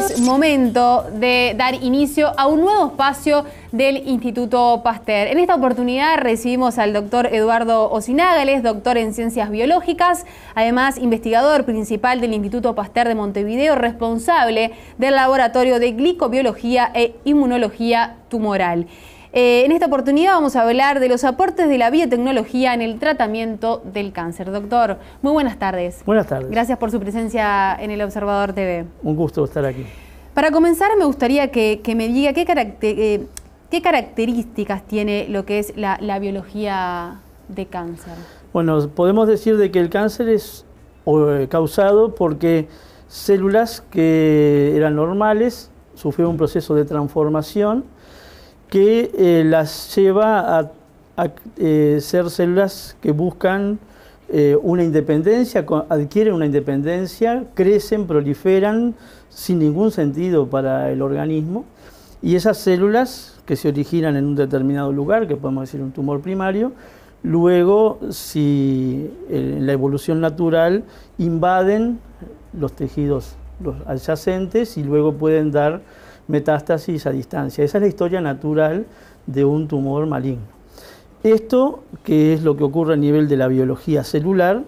es momento de dar inicio a un nuevo espacio del Instituto Pasteur. En esta oportunidad recibimos al doctor Eduardo Osinagales, doctor en Ciencias Biológicas, además investigador principal del Instituto Pasteur de Montevideo, responsable del Laboratorio de Glicobiología e Inmunología Tumoral. Eh, en esta oportunidad vamos a hablar de los aportes de la biotecnología en el tratamiento del cáncer. Doctor, muy buenas tardes. Buenas tardes. Gracias por su presencia en el Observador TV. Un gusto estar aquí. Para comenzar, me gustaría que, me diga eh, qué, características tiene lo que es la, biología de cáncer. Bueno, podemos decir de que el cáncer es eh, causado porque células que eran normales sufrieron un proceso de transformación que eh, las lleva a, eh, ser células que buscan eh, una independencia, adquieren una independencia, crecen, proliferan sin ningún sentido para el organismo. Y esas células que se originan en un determinado lugar, que podemos decir un tumor primario, luego, si en la evolución natural, invaden los tejidos adyacentes y luego pueden dar metástasis a distancia. Esa es la historia natural de un tumor maligno. Esto, que es lo que ocurre a nivel de la biología celular,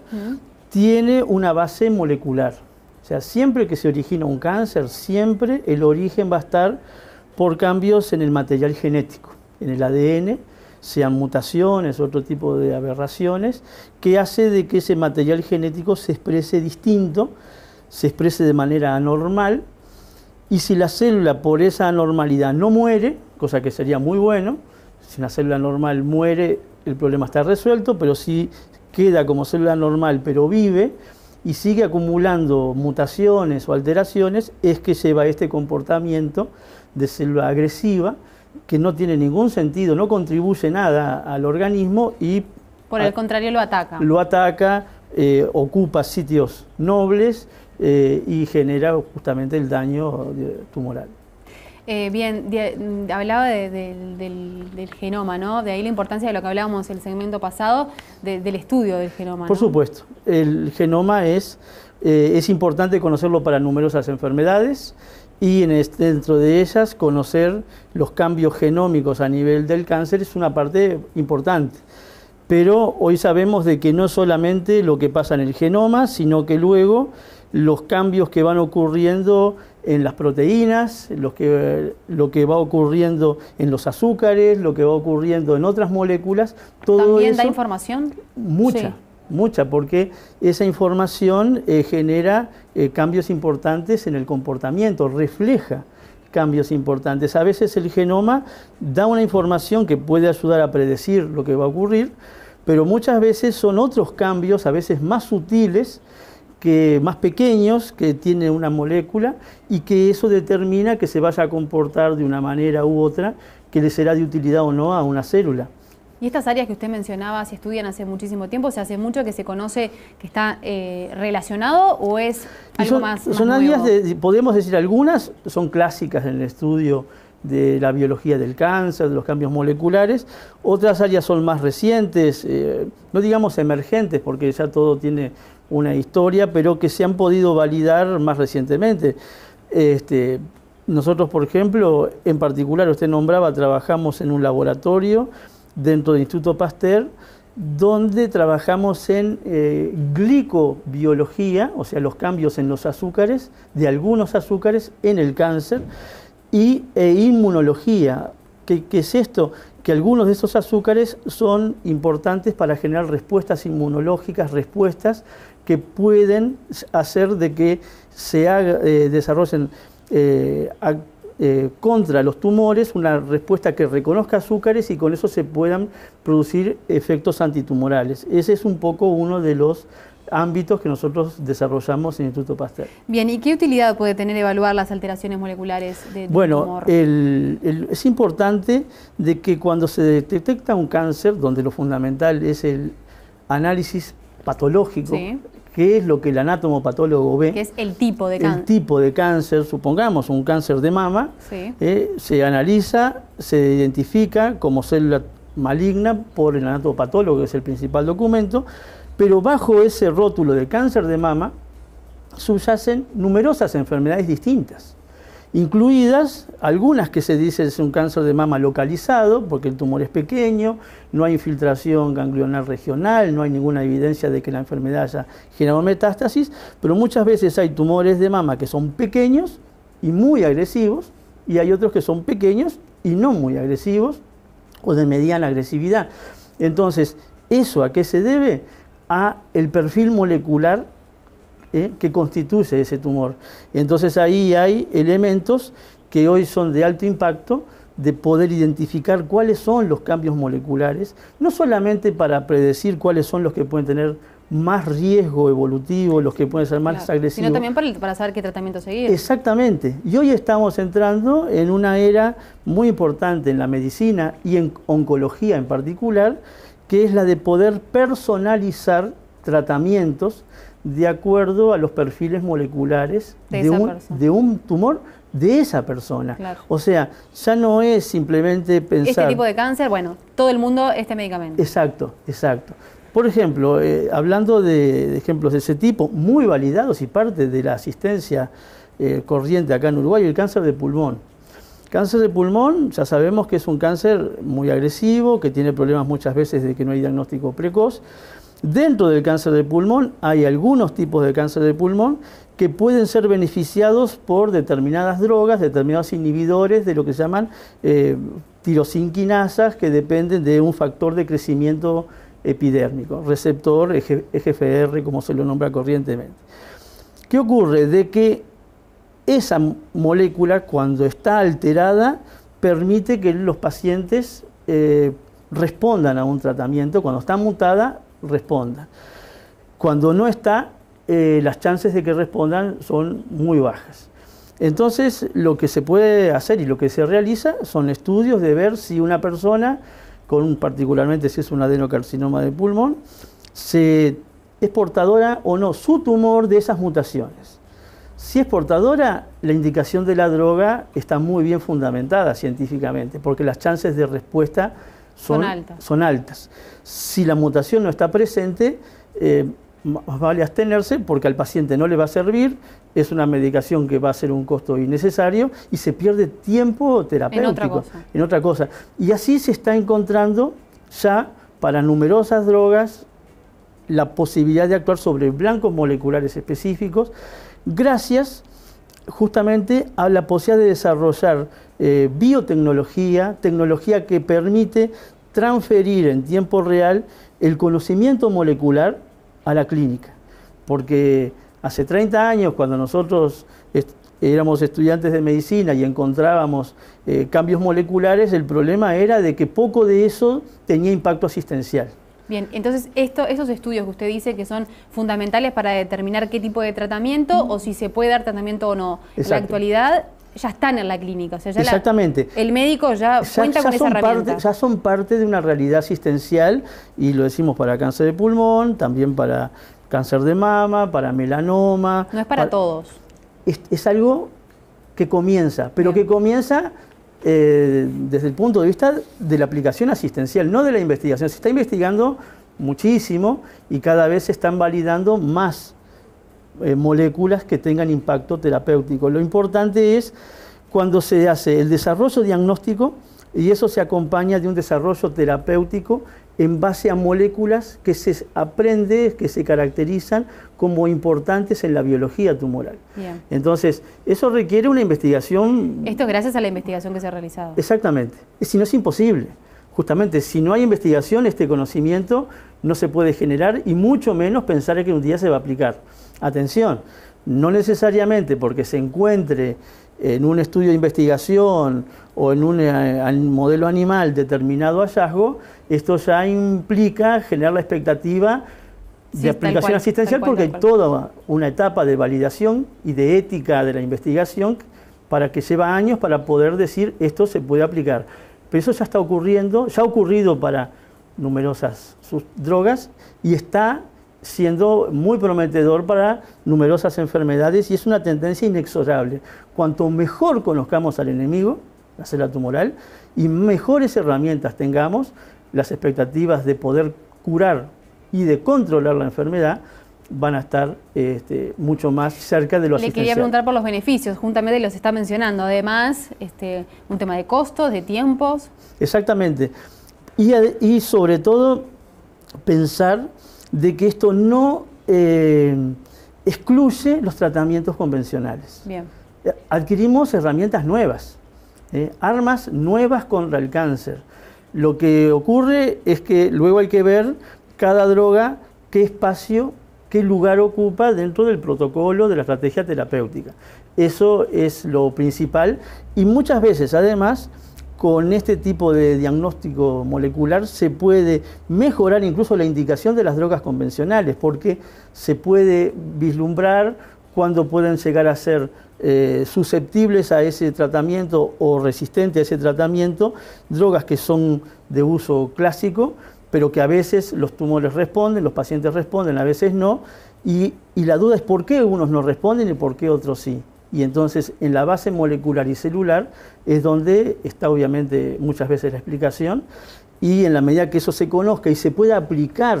tiene una base molecular. O sea, siempre que se origina un cáncer, siempre el origen va a estar por cambios en el material genético, en el ADN, sean mutaciones, otro tipo de aberraciones, que hace de que ese material genético se exprese distinto, se exprese de manera anormal y si la célula por esa anormalidad no muere, cosa que sería muy bueno, si una célula normal muere, el problema está resuelto, pero si queda como célula normal pero vive y sigue acumulando mutaciones o alteraciones, es que lleva este comportamiento de célula agresiva que no tiene ningún sentido, no contribuye nada al organismo y... Por el contrario, lo ataca. Lo ataca, eh, ocupa sitios nobles, eh, y genera justamente el daño eh, tumoral. Eh, bien, mm, hablaba del, genoma, ¿no? De ahí la importancia de lo que hablábamos en el segmento pasado, del estudio del genoma. Por supuesto, el genoma es, es importante conocerlo para numerosas enfermedades y en dentro de ellas conocer los cambios genómicos a nivel del cáncer es una parte importante. Pero hoy sabemos de que no solamente lo que pasa en el genoma, sino que luego los cambios que van ocurriendo en las proteínas, lo que, lo que va ocurriendo en los azúcares, lo que va ocurriendo en otras moléculas, todo ¿También da información? Mucha, mucha, porque esa información eh, genera eh, cambios importantes en el comportamiento, refleja cambios importantes. A veces el genoma da una información que puede ayudar a predecir lo que va a ocurrir, pero muchas veces son otros cambios, a veces más sutiles, que, más pequeños que tiene una molécula y que eso determina que se vaya a comportar de una manera u otra que le será de utilidad o no a una célula. Y estas áreas que usted mencionaba se estudian hace muchísimo tiempo, ¿se hace mucho que se conoce que está eh, relacionado o es algo más, Son áreas, de, podemos decir algunas, son clásicas en el estudio de la biología del cáncer, de los cambios moleculares. Otras áreas son más recientes, eh, no digamos emergentes, porque ya todo tiene una historia, pero que se han podido validar más recientemente. Este, nosotros, por ejemplo, en particular, usted nombraba, trabajamos en un laboratorio dentro del Instituto Pasteur, donde trabajamos en eh, glicobiología, o sea, los cambios en los azúcares, de algunos azúcares en el cáncer y e inmunología. ¿Qué, es esto? Que algunos de esos azúcares son importantes para generar respuestas inmunológicas, respuestas que pueden hacer de que se eh, desarrollen eh, eh, contra los tumores una respuesta que reconozca azúcares y con eso se puedan producir efectos antitumorales. Ese es un poco uno de los ámbitos que nosotros desarrollamos en el Instituto Pasteur. Bien, ¿y qué utilidad puede tener evaluar las alteraciones moleculares de, tumor? bueno, es importante de que cuando se detecta un cáncer, donde lo fundamental es el análisis patológico, que es lo que el anatomopatólogo ve. Que es el tipo de cáncer. El tipo de cáncer, supongamos un cáncer de mama, eh, se analiza, se identifica como célula maligna por el anatomopatólogo, que es el principal documento, pero bajo ese rótulo de cáncer de mama subyacen numerosas enfermedades distintas, incluidas algunas que se dice es un cáncer de mama localizado, porque el tumor es pequeño, no hay infiltración ganglionar regional, no hay ninguna evidencia de que la enfermedad haya generado metástasis, pero muchas veces hay tumores de mama que son pequeños y muy agresivos, y hay otros que son pequeños y no muy agresivos o de mediana agresividad. Entonces, ¿eso a qué se debe? a el perfil molecular ¿eh? que constituye ese tumor. Entonces ahí hay elementos que hoy son de alto impacto de poder identificar cuáles son los cambios moleculares, no solamente para predecir cuáles son los que pueden tener más riesgo evolutivo, los que pueden ser más agresivos. Sino también para, para, saber qué tratamiento seguir. Exactamente. Y hoy estamos entrando en una era muy importante en la medicina y en oncología en particular, que es la de poder personalizar tratamientos de acuerdo a los perfiles moleculares de, un, tumor de esa persona. O sea, ya no es simplemente pensar... Este tipo de cáncer, bueno, todo el mundo este medicamento. Exacto, exacto. Por ejemplo, eh, hablando de, ejemplos de ese tipo, muy validados y parte de la asistencia eh, corriente acá en Uruguay, el cáncer de pulmón. Cáncer de pulmón, ya sabemos que es un cáncer muy agresivo, que tiene problemas muchas veces de que no hay diagnóstico precoz. Dentro del cáncer de pulmón hay algunos tipos de cáncer de pulmón que pueden ser beneficiados por determinadas drogas, determinados inhibidores de lo que se llaman eh, tirosinquinasas que dependen de un factor de crecimiento epidérmico, receptor EGFR como se lo nombra corrientemente. ¿Qué ocurre? De que esa molécula cuando está alterada permite que los pacientes eh, respondan a un tratamiento, cuando está mutada, respondan. Cuando no está, eh, las chances de que respondan son muy bajas. Entonces, lo que se puede hacer y lo que se realiza son estudios de ver si una persona, con particularmente si es un adenocarcinoma de pulmón, es portadora o no su tumor de esas mutaciones. Si es portadora, la indicación de la droga está muy bien fundamentada científicamente, porque las chances de respuesta son, altas. Si la mutación no está presente, eh, vale abstenerse porque al paciente no le va a servir, es una medicación que va a ser un costo innecesario y se pierde tiempo terapéutico en otra cosa. En otra cosa. Y así se está encontrando ya para numerosas drogas la posibilidad de actuar sobre blancos moleculares específicos gracias justamente a la posibilidad de desarrollar eh, biotecnología, tecnología que permite transferir en tiempo real el conocimiento molecular a la clínica. Porque hace 30 años, cuando nosotros éramos estudiantes de medicina y encontrábamos eh, cambios moleculares, el problema era de que poco de eso tenía impacto asistencial. Bien, entonces esto, esos estudios que usted dice que son fundamentales para determinar qué tipo de tratamiento o si se puede dar tratamiento o no. En la actualidad ya están en la clínica. Exactamente. el médico ya, cuenta con esa herramienta. ya son parte de una realidad asistencial y lo decimos para cáncer de pulmón, también para cáncer de mama, para melanoma. No es para, todos. Es, algo que comienza, pero que comienza eh, desde el punto de vista de la aplicación asistencial, no de la investigación. Se está investigando muchísimo y cada vez se están validando más eh, moléculas que tengan impacto terapéutico. Lo importante es cuando se hace el desarrollo diagnóstico y eso se acompaña de un desarrollo terapéutico en base a moléculas que se aprende, que se caracterizan como importantes en la biología tumoral. Entonces, eso requiere una investigación. Esto gracias a la investigación que se ha realizado. Exactamente. Si no es imposible. Justamente, si no hay investigación, este conocimiento no se puede generar y mucho menos pensar que un día se va a aplicar. Atención, no necesariamente porque se encuentre en un estudio de investigación o en un eh, modelo animal determinado hallazgo, esto ya implica generar la expectativa de aplicación asistencial porque hay toda una etapa de validación y de ética de la investigación para que lleva años para poder decir esto se puede aplicar. Pero eso ya está ocurriendo, ya ha ocurrido para numerosas sus drogas y está siendo muy prometedor para numerosas enfermedades y es una tendencia inexorable. Cuanto mejor conozcamos al enemigo, la célula tumoral, y mejores herramientas tengamos, las expectativas de poder curar y de controlar la enfermedad van a estar este, mucho más cerca de lo Le quería preguntar por los beneficios, juntamente los está mencionando, además, este, un tema de costos, de tiempos. Exactamente. Y, y sobre todo, pensar de que esto no eh, excluye los tratamientos convencionales. Eh, adquirimos herramientas nuevas, eh, armas nuevas contra el cáncer. Lo que ocurre es que luego hay que ver cada droga qué espacio, qué lugar ocupa dentro del protocolo de la estrategia terapéutica. Eso es lo principal y muchas veces además con este tipo de diagnóstico molecular se puede mejorar incluso la indicación de las drogas convencionales, porque se puede vislumbrar cuándo pueden llegar a ser eh, susceptibles a ese tratamiento o resistentes a ese tratamiento, drogas que son de uso clásico, pero que a veces los tumores responden, los pacientes responden, a veces no, y la duda es por qué unos no responden y por qué otros sí y entonces en la base molecular y celular es donde está obviamente muchas veces la explicación y en la medida que eso se conozca y se pueda aplicar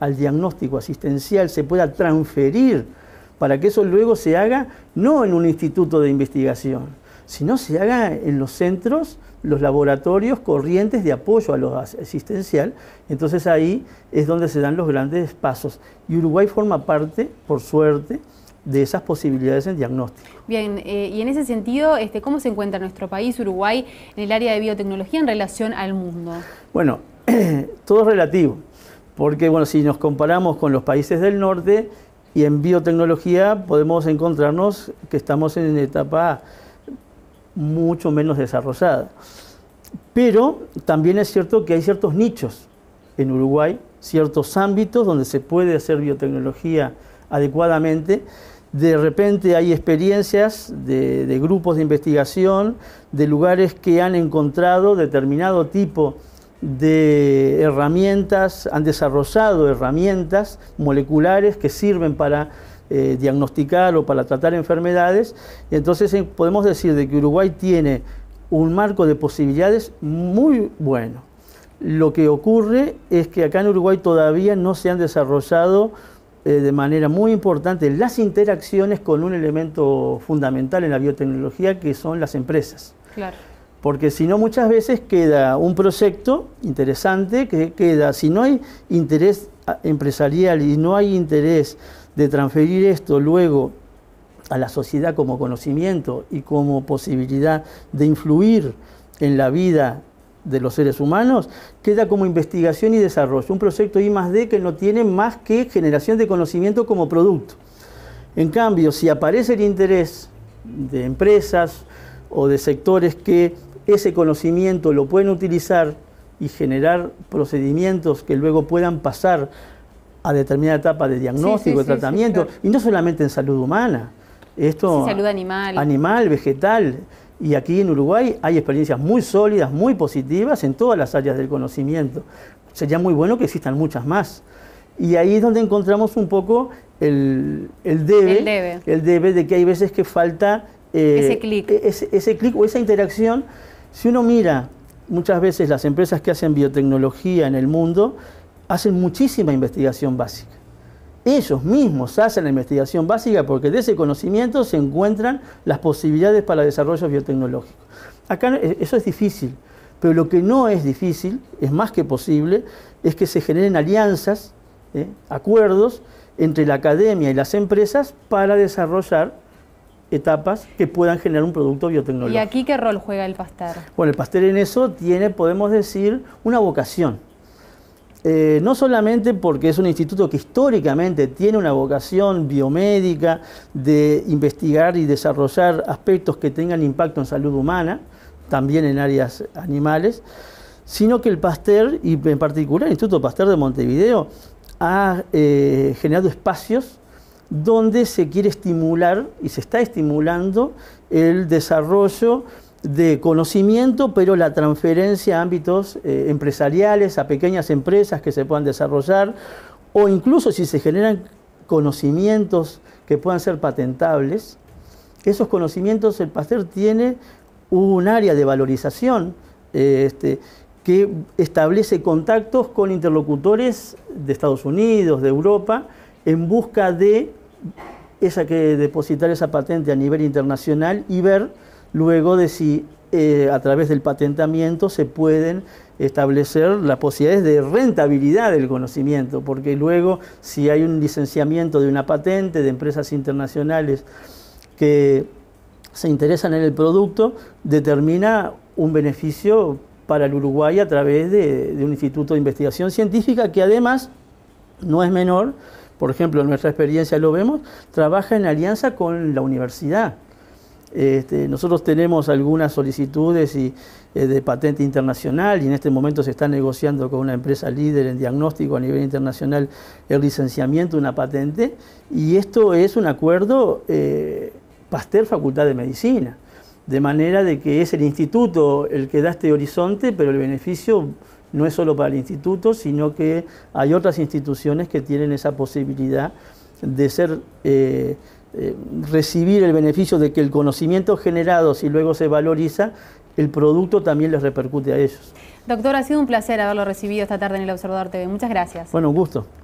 al diagnóstico asistencial, se pueda transferir para que eso luego se haga no en un instituto de investigación, sino se haga en los centros, los laboratorios corrientes de apoyo a lo asistencial. Entonces ahí es donde se dan los grandes pasos. Y Uruguay forma parte, por suerte, de esas posibilidades en diagnóstico. Bien, eh, y en ese sentido, este, ¿cómo se encuentra nuestro país, Uruguay, en el área de biotecnología en relación al mundo? Bueno, todo es relativo, porque bueno, si nos comparamos con los países del norte y en biotecnología podemos encontrarnos que estamos en una etapa mucho menos desarrollada. Pero también es cierto que hay ciertos nichos en Uruguay, ciertos ámbitos donde se puede hacer biotecnología adecuadamente de repente hay experiencias de, grupos de investigación, de lugares que han encontrado determinado tipo de herramientas, han desarrollado herramientas moleculares que sirven para eh, diagnosticar o para tratar enfermedades. Y entonces eh, podemos decir de que Uruguay tiene un marco de posibilidades muy bueno. Lo que ocurre es que acá en Uruguay todavía no se han desarrollado eh, de manera muy importante las interacciones con un elemento fundamental en la biotecnología que son las empresas. Porque si no, muchas veces queda un proyecto interesante que queda, si no hay interés empresarial y no hay interés de transferir esto luego a la sociedad como conocimiento y como posibilidad de influir en la vida de los seres humanos, queda como investigación y desarrollo, un proyecto I más D que no tiene más que generación de conocimiento como producto. En cambio, si aparece el interés de empresas o de sectores que ese conocimiento lo pueden utilizar y generar procedimientos que luego puedan pasar a determinada etapa de diagnóstico, tratamiento, y no solamente en salud humana, esto... salud animal. Animal, vegetal. Y aquí en Uruguay hay experiencias muy sólidas, muy positivas en todas las áreas del conocimiento. Sería muy bueno que existan muchas más. Y ahí es donde encontramos un poco el, el debe, el debe. de que hay veces que falta eh, e-, ese clic o esa interacción. Si uno mira muchas veces las empresas que hacen biotecnología en el mundo, hacen muchísima investigación básica ellos mismos hacen la investigación básica porque de ese conocimiento se encuentran las posibilidades para desarrollo biotecnológico. Acá eh, eso es difícil, pero lo que no es difícil, es más que posible, es que se generen alianzas, eh, acuerdos entre la academia y las empresas para desarrollar etapas que puedan generar un producto biotecnológico. ¿Y aquí qué rol juega el pastel. Bueno, el pastel en eso tiene, podemos decir, una vocación. Eh, no solamente porque es un instituto que históricamente tiene una vocación biomédica de investigar y desarrollar aspectos que tengan impacto en salud humana, también en áreas animales, sino que el Pasteur, y en particular el Instituto Pasteur de Montevideo, ha eh, generado espacios donde se quiere estimular y se está estimulando el desarrollo de conocimiento, pero la transferencia a ámbitos eh, empresariales, a pequeñas empresas que se puedan desarrollar, o incluso si se generan conocimientos que puedan ser patentables, esos conocimientos el pastel tiene un área de valorización eh, este, que establece contactos con interlocutores de Estados Unidos, de Europa, en busca de esa que depositar esa patente a nivel internacional y ver luego de si eh, a través del patentamiento se pueden establecer las posibilidades de rentabilidad del conocimiento, porque luego si hay un licenciamiento de una patente de empresas internacionales que se interesan en el producto, determina un beneficio para el Uruguay a través de un instituto de investigación científica que además no es menor, por ejemplo, en nuestra experiencia lo vemos, trabaja en alianza con la universidad este, nosotros tenemos algunas solicitudes eh, de patente internacional y en este momento se está negociando con una empresa líder en diagnóstico a nivel internacional el licenciamiento de una patente y esto es un acuerdo eh, pastel Facultad de Medicina, de manera de que es el instituto el que da este horizonte, pero el beneficio no es solo para el instituto, sino que hay otras instituciones que tienen esa posibilidad de ser... Eh, eh, recibir el beneficio de que el conocimiento generado, si luego se valoriza, el producto también les repercute a ellos. Doctor, ha sido un placer haberlo recibido esta tarde en el Observador TV. Muchas gracias. Bueno, un gusto.